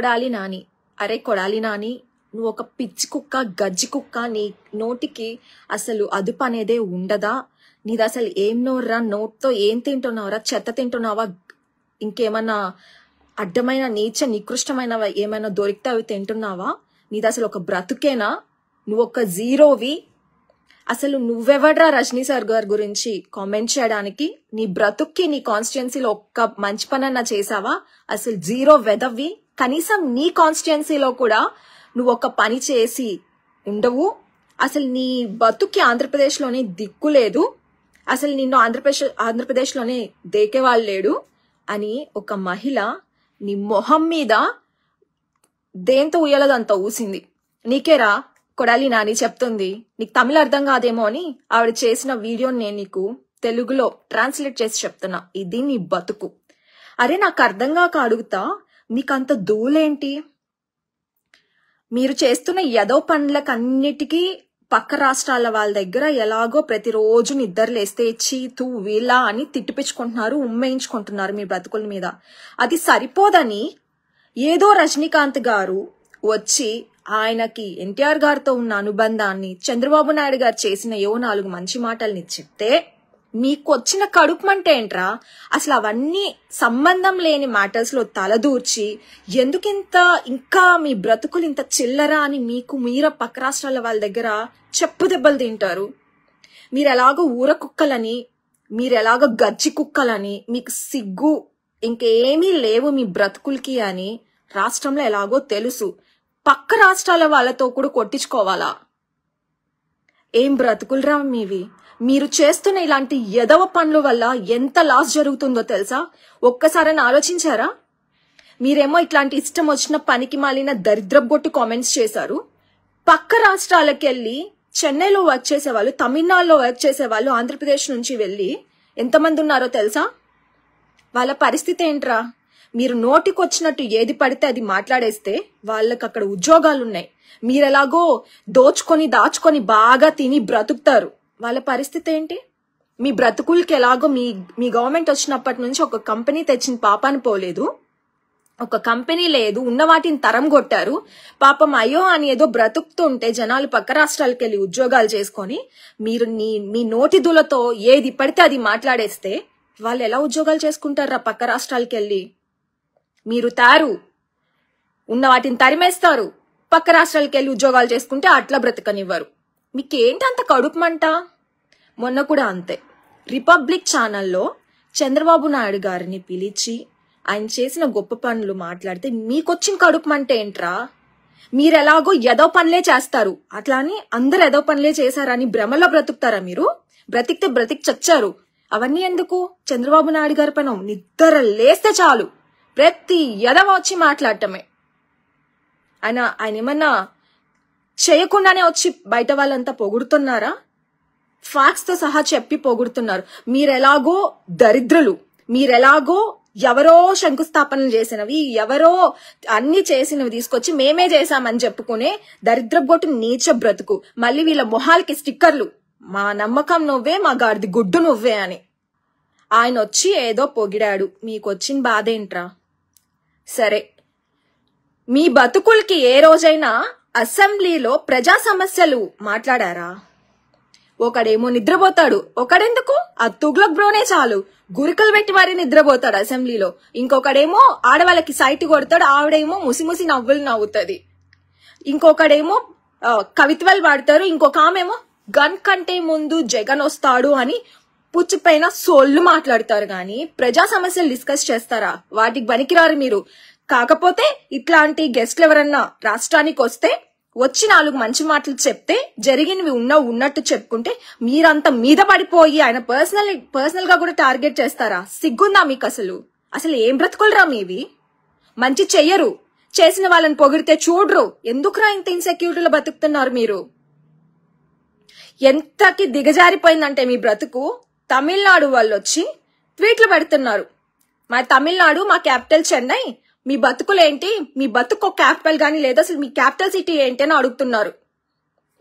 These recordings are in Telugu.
కొడాలి నాని అరే కొడాలి నాని నువ్వు ఒక పిచ్చి కుక్క గజ్జి కుక్క నీ నోటికి అసలు అదుపు అనేదే ఉండదా నీది అసలు ఏం నోర్రా నోట్తో ఏం తింటున్నావురా చెత్త తింటున్నావా ఇంకేమన్నా అడ్డమైన నీచ నికృష్టమైన ఏమైనా దొరికితే అవి తింటున్నావా నీది అసలు ఒక బ్రతుకేనా నువ్వు ఒక జీరోవి అసలు నువ్వెవడ్రా రజనీ సార్ గారి గురించి కామెంట్ చేయడానికి నీ బ్రతుక్కి నీ కాన్స్టిట్యున్సీలో ఒక్క మంచి పనన్నా చేసావా అసలు జీరో వెదవి కనీసం నీ కాన్స్టిట్యున్సీలో కూడా నువ్వు ఒక పని చేసి ఉండవు అసలు నీ బతుక్కి ఆంధ్రప్రదేశ్లోనే దిక్కు లేదు అసలు నిన్ను ఆంధ్రప్రదేశ్ ఆంధ్రప్రదేశ్లోనే దేకేవాళ్ళు లేడు అని ఒక మహిళ నీ మొహం మీద దేంతో ఉయ్యలదంతా ఊసింది నీకేరా కొడాలి నాని చెప్తుంది నీకు తమిళ అర్థం కాదేమో అని ఆవిడ చేసిన వీడియోని నేను నీకు తెలుగులో ట్రాన్స్లేట్ చేసి చెప్తున్నా ఇది నీ బతుకు అరే నాకు అర్థంగా కాక అడుగుతా నీకంత దూలేంటి మీరు చేస్తున్న ఎదో పనులకన్నిటికీ పక్క రాష్ట్రాల వాళ్ళ దగ్గర ఎలాగో ప్రతిరోజు నిద్రలేస్తే తూ వీలా అని తిట్టిపించుకుంటున్నారు ఉమ్మేయించుకుంటున్నారు మీ బ్రతుకుల మీద అది సరిపోదని ఏదో రజనీకాంత్ గారు వచ్చి ఆయనకి ఎన్టీఆర్ గారితో ఉన్న అనుబంధాన్ని చంద్రబాబు నాయుడు గారు చేసిన ఏవో నాలుగు మంచి మాటల్ని చెప్తే మీకు వచ్చిన కడుపు కడుపుమంట ఏంట్రా అసలు అవన్నీ సంబంధం లేని మ్యాటర్స్లో తలదూర్చి ఎందుకింత ఇంకా మీ బ్రతుకులు ఇంత చిల్లరా అని మీకు మీర పక్క రాష్ట్రాల వాళ్ళ దగ్గర చెప్పు దెబ్బలు తింటారు మీరు ఎలాగో ఊర కుక్కలని మీరు ఎలాగో గజ్జి కుక్కలని మీకు సిగ్గు ఇంకేమీ లేవు మీ బ్రతుకులకి అని రాష్ట్రంలో ఎలాగో తెలుసు పక్క రాష్ట్రాల వాళ్ళతో కూడా కొట్టించుకోవాలా ఏం బ్రతుకులరా మీవి మీరు చేస్తున్న ఇలాంటి ఎదవ పనుల వల్ల ఎంత లాస్ జరుగుతుందో తెలుసా ఒక్కసారైనా ఆలోచించారా మీరేమో ఇట్లాంటి ఇష్టం వచ్చిన పనికి మాలిన దరిద్రబొట్టు కామెంట్స్ చేశారు పక్క రాష్ట్రాలకు వెళ్ళి చెన్నైలో వర్క్ చేసేవాళ్ళు తమిళనాడులో వర్క్ చేసేవాళ్ళు ఆంధ్రప్రదేశ్ నుంచి వెళ్ళి ఎంతమంది ఉన్నారో తెలుసా వాళ్ళ పరిస్థితి ఏంట్రా మీరు నోటికొచ్చినట్టు ఏది పడితే అది మాట్లాడేస్తే వాళ్ళకి అక్కడ ఉద్యోగాలు ఉన్నాయి మీరెలాగో దోచుకొని దాచుకొని బాగా తిని బ్రతుకుతారు వాళ్ళ పరిస్థితి ఏంటి మీ బ్రతుకులకి ఎలాగో మీ మీ గవర్నమెంట్ వచ్చినప్పటి నుంచి ఒక కంపెనీ తెచ్చిన పాపాని పోలేదు ఒక కంపెనీ లేదు ఉన్న వాటిని తరం కొట్టారు పాపం అయ్యో అని ఏదో బ్రతుకుతుంటే జనాలు పక్క రాష్ట్రాలకు వెళ్ళి ఉద్యోగాలు చేసుకొని మీరు నీ మీ నోటిదులతో ఏది పడితే అది మాట్లాడేస్తే వాళ్ళు ఎలా ఉద్యోగాలు చేసుకుంటారా పక్క రాష్ట్రాలకు వెళ్ళి మీరు తారు ఉన్న వాటిని తరిమేస్తారు పక్క రాష్ట్రాలకి వెళ్ళి ఉద్యోగాలు చేసుకుంటే అట్లా బ్రతకనివ్వరు మీకేంటి అంత కడుపుమంట మొన్న కూడా అంతే రిపబ్లిక్ ఛానల్లో చంద్రబాబు నాయుడు గారిని పిలిచి ఆయన చేసిన గొప్ప పనులు మాట్లాడితే మీకొచ్చిన కడుపుమంటే ఏంట్రా మీరెలాగో ఎదో పనులే చేస్తారు అట్లా అని అందరు ఎదో పనులే చేశారని భ్రమలో బ్రతుకుతారా మీరు బ్రతికితే బ్రతికి చచ్చారు అవన్నీ ఎందుకు చంద్రబాబు నాయుడు గారి పనం నిద్ర లేస్తే చాలు ప్రతి ఎదవ వచ్చి మాట్లాడటమే ఆయన ఆయన ఏమన్నా చేయకుండానే వచ్చి బయట వాళ్ళంతా పొగుడుతున్నారా తో సహా చెప్పి పొగుడుతున్నారు మీరెలాగో దరిద్రులు మీరెలాగో ఎవరో శంకుస్థాపన చేసినవి ఎవరో అన్ని చేసినవి తీసుకొచ్చి మేమే చేశామని చెప్పుకునే దరిద్ర బొట్టు నీచ బ్రతుకు మళ్ళీ వీళ్ళ మొహాలకి స్టిక్కర్లు మా నమ్మకం నువ్వే మా గాడిది గుడ్డు నువ్వే అని ఆయన వచ్చి ఏదో పొగిడాడు మీకు వచ్చిన బాధ ఏంట్రా సరే మీ బతుకులకి ఏ రోజైనా అసెంబ్లీలో ప్రజా సమస్యలు మాట్లాడారా ఒకడేమో నిద్రపోతాడు ఒకడెందుకు ఆ తుగ్లక్ బ్రోనే చాలు గురికలు పెట్టి మరీ నిద్రపోతాడు అసెంబ్లీలో ఇంకొకడేమో ఆడవాళ్ళకి సైట్ కొడతాడు ఆవిడేమో ముసిముసి నవ్వులు నవ్వుతుంది ఇంకొకడేమో కవిత్వాలు పాడతారు ఇంకొక ఆమెమో గన్ కంటే ముందు జగన్ వస్తాడు అని పుచ్చిపోయిన సోళ్ళు మాట్లాడతారు గాని ప్రజా సమస్యలు డిస్కస్ చేస్తారా వాటికి పనికిరారు మీరు కాకపోతే ఇట్లాంటి గెస్ట్లు ఎవరన్నా రాష్ట్రానికి వస్తే వచ్చి నాలుగు మంచి మాటలు చెప్తే జరిగినవి ఉన్న ఉన్నట్టు చెప్పుకుంటే మీరంతా మీద పడిపోయి ఆయన పర్సనల్ పర్సనల్ గా కూడా టార్గెట్ చేస్తారా సిగ్గుందా మీకు అసలు అసలు ఏం బ్రతుకులరా మీవి మంచి చెయ్యరు చేసిన వాళ్ళని పొగిడితే చూడరు ఎందుకురా ఇంత ఇన్సెక్యూరిటీలో బతుకుతున్నారు మీరు ఎంతకి దిగజారిపోయిందంటే మీ బ్రతుకు తమిళనాడు వాళ్ళు వచ్చి ట్వీట్లు పెడుతున్నారు మా తమిళనాడు మా క్యాపిటల్ చెన్నై మీ బతుకులు ఏంటి మీ బతుకు ఒక క్యాపిటల్ కానీ లేదా అసలు మీ క్యాపిటల్ సిటీ ఏంటి అని అడుగుతున్నారు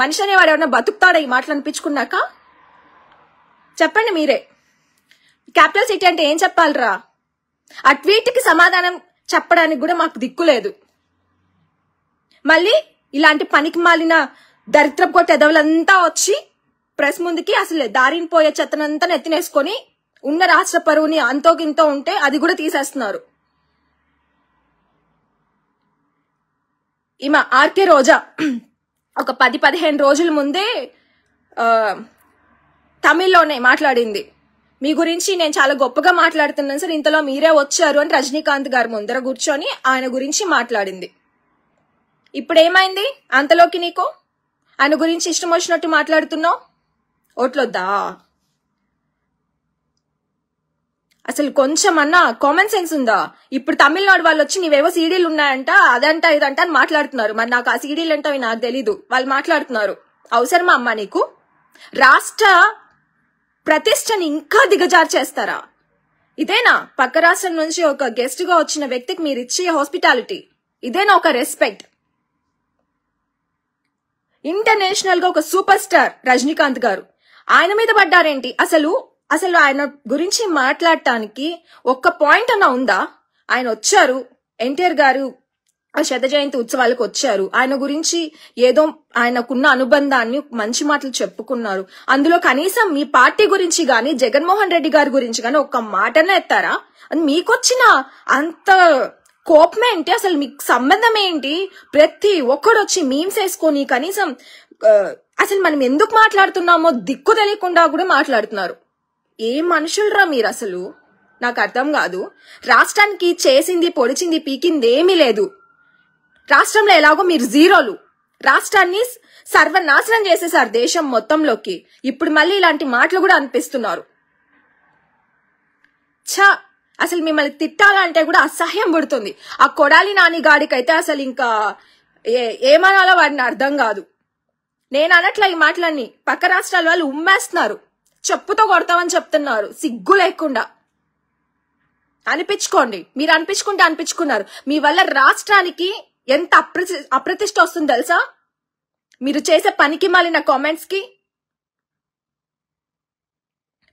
మనిషి అనేవాడు ఎవరైనా బతుకుతాడా ఈ మాటలు అనిపించుకున్నాక చెప్పండి మీరే క్యాపిటల్ సిటీ అంటే ఏం చెప్పాలరా ఆ ట్వీట్కి సమాధానం చెప్పడానికి కూడా మాకు దిక్కు లేదు మళ్ళీ ఇలాంటి పనికి మాలిన దరిద్రపు కొట్ట ఎదవలంతా వచ్చి ప్రెస్ ముందుకి అసలు దారిని పోయే చెత్తనంతా నెత్తినేసుకొని ఉన్న రాష్ట్ర పరువుని అంతోకింతో ఉంటే అది కూడా తీసేస్తున్నారు ఇమ ఆర్కే రోజా ఒక పది పదిహేను రోజుల ముందే తమిళ్లోనే మాట్లాడింది మీ గురించి నేను చాలా గొప్పగా మాట్లాడుతున్నాను సార్ ఇంతలో మీరే వచ్చారు అని రజనీకాంత్ గారు ముందర కూర్చొని ఆయన గురించి మాట్లాడింది ఇప్పుడేమైంది అంతలోకి నీకు ఆయన గురించి ఇష్టం వచ్చినట్టు మాట్లాడుతున్నావు ఓట్లొద్దా అసలు కొంచెం అన్నా కామన్ సెన్స్ ఉందా ఇప్పుడు తమిళనాడు వాళ్ళు వచ్చి నీవేవో సీడీలు ఉన్నాయంట అదంట ఇదంట అని మాట్లాడుతున్నారు మరి నాకు ఆ సీడీలు ఏంటో నాకు తెలీదు వాళ్ళు మాట్లాడుతున్నారు అవసరమా అమ్మా నీకు రాష్ట్ర ప్రతిష్టని ఇంకా దిగజారు చేస్తారా ఇదేనా పక్క రాష్ట్రం నుంచి ఒక గెస్ట్ గా వచ్చిన వ్యక్తికి మీరు ఇచ్చే హాస్పిటాలిటీ ఇదేనా ఒక రెస్పెక్ట్ ఇంటర్నేషనల్ గా ఒక సూపర్ స్టార్ రజనీకాంత్ గారు ఆయన మీద పడ్డారేంటి అసలు అసలు ఆయన గురించి మాట్లాడటానికి ఒక్క పాయింట్ అన్న ఉందా ఆయన వచ్చారు ఎన్టీఆర్ గారు శత జయంతి ఉత్సవాలకు వచ్చారు ఆయన గురించి ఏదో ఆయనకున్న అనుబంధాన్ని మంచి మాటలు చెప్పుకున్నారు అందులో కనీసం మీ పార్టీ గురించి గాని జగన్మోహన్ రెడ్డి గారి గురించి గాని ఒక్క మాటనే ఎత్తారా అది మీకొచ్చిన అంత కోపం ఏంటి అసలు మీకు సంబంధం ఏంటి ప్రతి ఒక్కడొచ్చి మీమ్స్ వేసుకొని కనీసం అసలు మనం ఎందుకు మాట్లాడుతున్నామో దిక్కు తెలియకుండా కూడా మాట్లాడుతున్నారు ఏ మనుషులరా మీరు అసలు నాకు అర్థం కాదు రాష్ట్రానికి చేసింది పొడిచింది పీకింది ఏమీ లేదు రాష్ట్రంలో ఎలాగో మీరు జీరోలు రాష్ట్రాన్ని సర్వనాశనం చేసేసారు దేశం మొత్తంలోకి ఇప్పుడు మళ్ళీ ఇలాంటి మాటలు కూడా అనిపిస్తున్నారు ఛ అసలు మిమ్మల్ని తిట్టాలంటే కూడా అసహ్యం పుడుతుంది ఆ కొడాలి నాని గాడికైతే అసలు ఇంకా ఏమనాలో వాడిని అర్థం కాదు నేను అనట్ల ఈ మాటలన్నీ పక్క రాష్ట్రాల వాళ్ళు ఉమ్మేస్తున్నారు చెప్పుతో కొడతామని చెప్తున్నారు సిగ్గు లేకుండా అనిపించుకోండి మీరు అనిపించుకుంటే అనిపించుకున్నారు మీ వల్ల రాష్ట్రానికి ఎంత అప్రతి అప్రతిష్ట వస్తుంది తెలుసా మీరు చేసే పనికి మాలిన కామెంట్స్ కి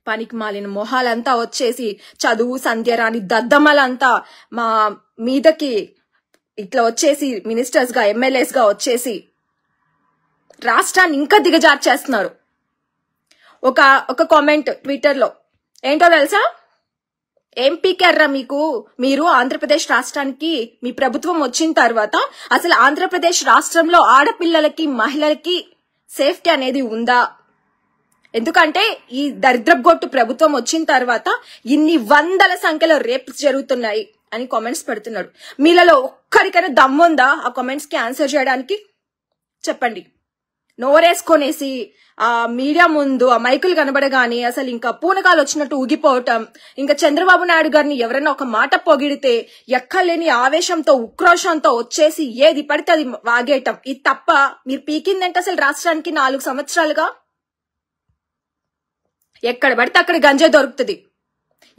పనికి మాలిన మొహాలంతా వచ్చేసి చదువు సంధ్య రాని దద్దమ్మలంతా మా మీదకి ఇట్లా వచ్చేసి మినిస్టర్స్ గా ఎమ్మెల్యేస్ గా వచ్చేసి రాష్ట్రాన్ని ఇంకా దిగజారు చేస్తున్నారు ఒక ఒక కామెంట్ ట్విట్టర్లో ఏంటో తెలుసా ఎంపీ కర్రా మీకు మీరు ఆంధ్రప్రదేశ్ రాష్ట్రానికి మీ ప్రభుత్వం వచ్చిన తర్వాత అసలు ఆంధ్రప్రదేశ్ రాష్ట్రంలో ఆడపిల్లలకి మహిళలకి సేఫ్టీ అనేది ఉందా ఎందుకంటే ఈ దరిద్రగొట్టు ప్రభుత్వం వచ్చిన తర్వాత ఇన్ని వందల సంఖ్యలో రేప్స్ జరుగుతున్నాయి అని కామెంట్స్ పెడుతున్నాడు మీలలో ఒక్కరికైనా దమ్ముందా ఆ కామెంట్స్ కి ఆన్సర్ చేయడానికి చెప్పండి నోరేసుకొనేసి ఆ మీడియా ముందు ఆ మైకులు కనబడగానే అసలు ఇంకా పూనకాలు వచ్చినట్టు ఊగిపోవటం ఇంకా చంద్రబాబు నాయుడు గారిని ఎవరైనా ఒక మాట పొగిడితే ఎక్కలేని ఆవేశంతో ఉక్రోషంతో వచ్చేసి ఏది పడితే అది వాగేయటం ఇది తప్ప మీరు పీకిందంటే అసలు రాష్ట్రానికి నాలుగు సంవత్సరాలుగా ఎక్కడ పడితే అక్కడ గంజ దొరుకుతుంది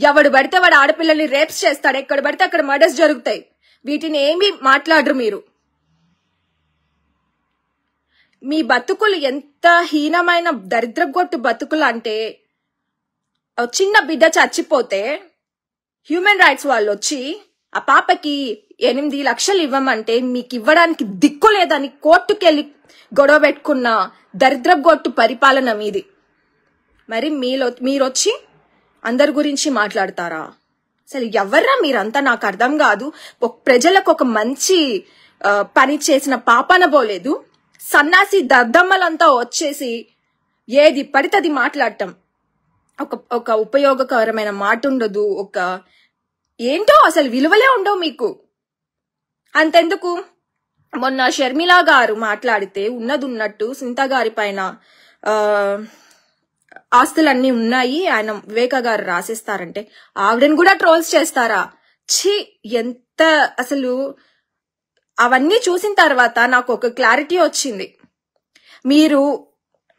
ఎవడు పడితే వాడు ఆడపిల్లల్ని రేప్స్ చేస్తాడు ఎక్కడ పడితే అక్కడ మర్డర్స్ జరుగుతాయి వీటిని ఏమీ మాట్లాడరు మీరు మీ బతుకులు ఎంత హీనమైన దరిద్రగొట్టు బతుకులు అంటే చిన్న బిడ్డ చచ్చిపోతే హ్యూమన్ రైట్స్ వాళ్ళు వచ్చి ఆ పాపకి ఎనిమిది లక్షలు ఇవ్వమంటే మీకు ఇవ్వడానికి దిక్కు లేదని కోర్టుకెళ్ళి గొడవ పెట్టుకున్న దరిద్రగొట్టు పరిపాలన మీది మరి మీలో మీరొచ్చి అందరి గురించి మాట్లాడతారా అసలు ఎవర్రా మీరంతా నాకు అర్థం కాదు ప్రజలకు ఒక మంచి పని చేసిన పాపన పోలేదు సన్నాసి దద్దమ్మలంతా వచ్చేసి ఏది పడితది మాట్లాడటం ఒక ఒక ఉపయోగకరమైన మాట ఉండదు ఒక ఏంటో అసలు విలువలే ఉండవు మీకు అంతెందుకు మొన్న షర్మిలా గారు మాట్లాడితే ఉన్నది ఉన్నట్టు సింత గారి పైన ఆస్తులన్నీ ఉన్నాయి ఆయన వివేక గారు రాసేస్తారంటే ఆవిడని కూడా ట్రోల్స్ చేస్తారా ఛీ ఎంత అసలు అవన్నీ చూసిన తర్వాత నాకు ఒక క్లారిటీ వచ్చింది మీరు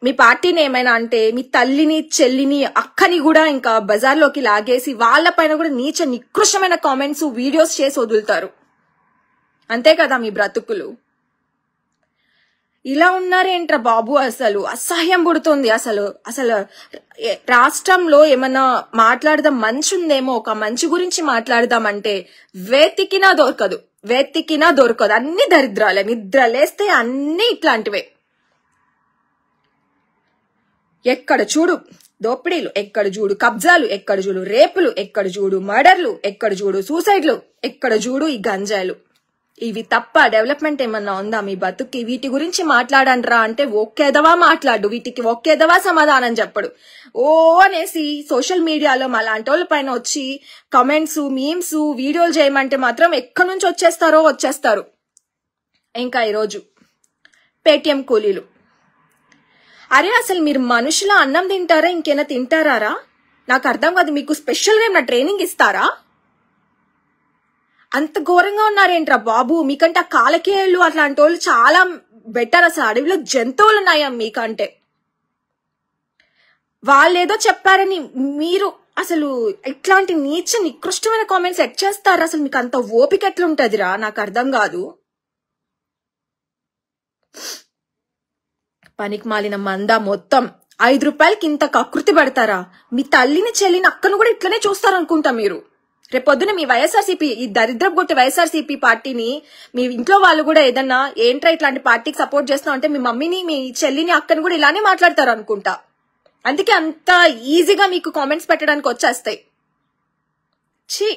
మీ పార్టీని ఏమైనా అంటే మీ తల్లిని చెల్లిని అక్కని కూడా ఇంకా బజార్లోకి లాగేసి పైన కూడా నీచ నికృష్టమైన కామెంట్స్ వీడియోస్ చేసి వదులుతారు అంతే కదా మీ బ్రతుకులు ఇలా ఉన్నారేంట్రా బాబు అసలు అసహ్యం పుడుతుంది అసలు అసలు రాష్ట్రంలో ఏమన్నా మాట్లాడదాం మంచి ఉందేమో ఒక మంచి గురించి మాట్లాడదామంటే వేతికినా దొరకదు వెతికినా దొరకదు అన్ని దరిద్రాలే నిద్ర లేస్తే అన్ని ఇట్లాంటివే ఎక్కడ చూడు దోపిడీలు ఎక్కడ చూడు కబ్జాలు ఎక్కడ చూడు రేపులు ఎక్కడ చూడు మర్డర్లు ఎక్కడ చూడు సూసైడ్లు ఎక్కడ చూడు ఈ గంజాయిలు ఇవి తప్ప డెవలప్మెంట్ ఏమన్నా ఉందా మీ బతుక్కి వీటి గురించి మాట్లాడండిరా అంటే ఒక్కేదవా మాట్లాడు వీటికి ఒక్కేదవా సమాధానం చెప్పడు ఓ అనేసి సోషల్ మీడియాలో మా లాంటి వాళ్ళ పైన వచ్చి కమెంట్స్ మీమ్స్ వీడియోలు చేయమంటే మాత్రం ఎక్కడి నుంచి వచ్చేస్తారో వచ్చేస్తారు ఇంకా ఈరోజు పేటిఎం కూలీలు అరే అసలు మీరు మనుషుల అన్నం తింటారా ఇంకేనా తింటారా నాకు అర్థం కాదు మీకు స్పెషల్గా ఏమైనా ట్రైనింగ్ ఇస్తారా అంత ఘోరంగా ఉన్నారేంట్రా బాబు మీకంటే ఆ కాలకేళ్ళు అట్లాంటి వాళ్ళు చాలా బెటర్ అసలు అడవిలో జంతువులు ఉన్నాయా మీకంటే ఏదో చెప్పారని మీరు అసలు ఇట్లాంటి నీచ నికృష్టమైన కామెంట్స్ ఎట్ చేస్తారు అసలు మీకు అంత ఓపిక ఎట్లుంటదిరా నాకు అర్థం కాదు పనికి మాలిన మంద మొత్తం ఐదు రూపాయలకి ఇంత కకృతి పెడతారా మీ తల్లిని చెల్లిని అక్కను కూడా ఇట్లనే చూస్తారనుకుంటా మీరు రేపొద్దున మీ వైఎస్ఆర్సీపీ ఈ దరిద్రపు గుట్టి వైఎస్ఆర్సీపీ పార్టీని మీ ఇంట్లో వాళ్ళు కూడా ఏదన్నా ఏంట్రా ఇట్లాంటి పార్టీకి సపోర్ట్ చేస్తాం అంటే మీ మమ్మీని మీ చెల్లిని అక్కని కూడా ఇలానే మాట్లాడతారు అనుకుంటా అందుకే అంత ఈజీగా మీకు కామెంట్స్ పెట్టడానికి వచ్చేస్తాయి ఛీ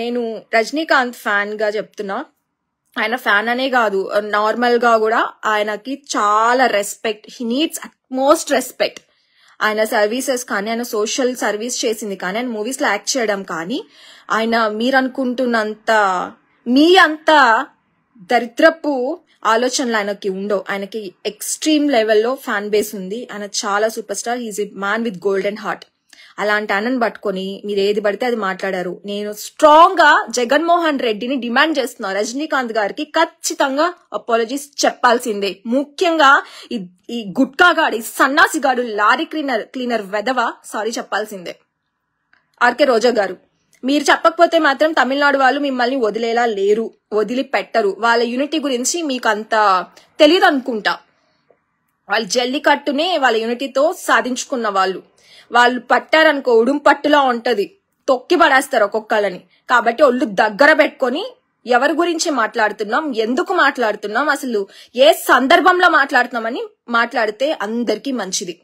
నేను రజనీకాంత్ ఫ్యాన్గా చెప్తున్నా ఆయన ఫ్యాన్ అనే కాదు నార్మల్గా కూడా ఆయనకి చాలా respect he needs most respect ఆయన సర్వీసెస్ కానీ ఆయన సోషల్ సర్వీస్ చేసింది కానీ ఆయన మూవీస్లో యాక్ట్ చేయడం కానీ ఆయన మీరనుకుంటున్నంత మీ అంత దరిద్రపు ఆలోచనలు ఆయనకి ఉండవు ఆయనకి ఎక్స్ట్రీమ్ లెవెల్లో ఫ్యాన్ బేస్ ఉంది ఆయన చాలా super star he's a man with golden heart అలాంటి అన్నను పట్టుకొని మీరు ఏది పడితే అది మాట్లాడారు నేను స్ట్రాంగ్ గా జగన్మోహన్ రెడ్డిని డిమాండ్ చేస్తున్నా రజనీకాంత్ గారికి ఖచ్చితంగా అపాలజీస్ చెప్పాల్సిందే ముఖ్యంగా ఈ గుట్కాగాడి సన్నాసిగాడు లారీ క్లీనర్ క్లీనర్ వెదవ సారీ చెప్పాల్సిందే ఆర్కే రోజా గారు మీరు చెప్పకపోతే మాత్రం తమిళనాడు వాళ్ళు మిమ్మల్ని వదిలేలా లేరు వదిలి పెట్టరు వాళ్ళ యూనిటీ గురించి మీకు అంత తెలియదు అనుకుంటా వాళ్ళు జల్లికట్టునే వాళ్ళ యూనిటీతో సాధించుకున్న వాళ్ళు వాళ్ళు పట్టారనుకో ఉడుం పట్టులా ఉంటది తొక్కి పడేస్తారు ఒక్కొక్కళ్ళని కాబట్టి ఒళ్ళు దగ్గర పెట్టుకొని ఎవరి గురించి మాట్లాడుతున్నాం ఎందుకు మాట్లాడుతున్నాం అసలు ఏ సందర్భంలో మాట్లాడుతున్నామని మాట్లాడితే అందరికీ మంచిది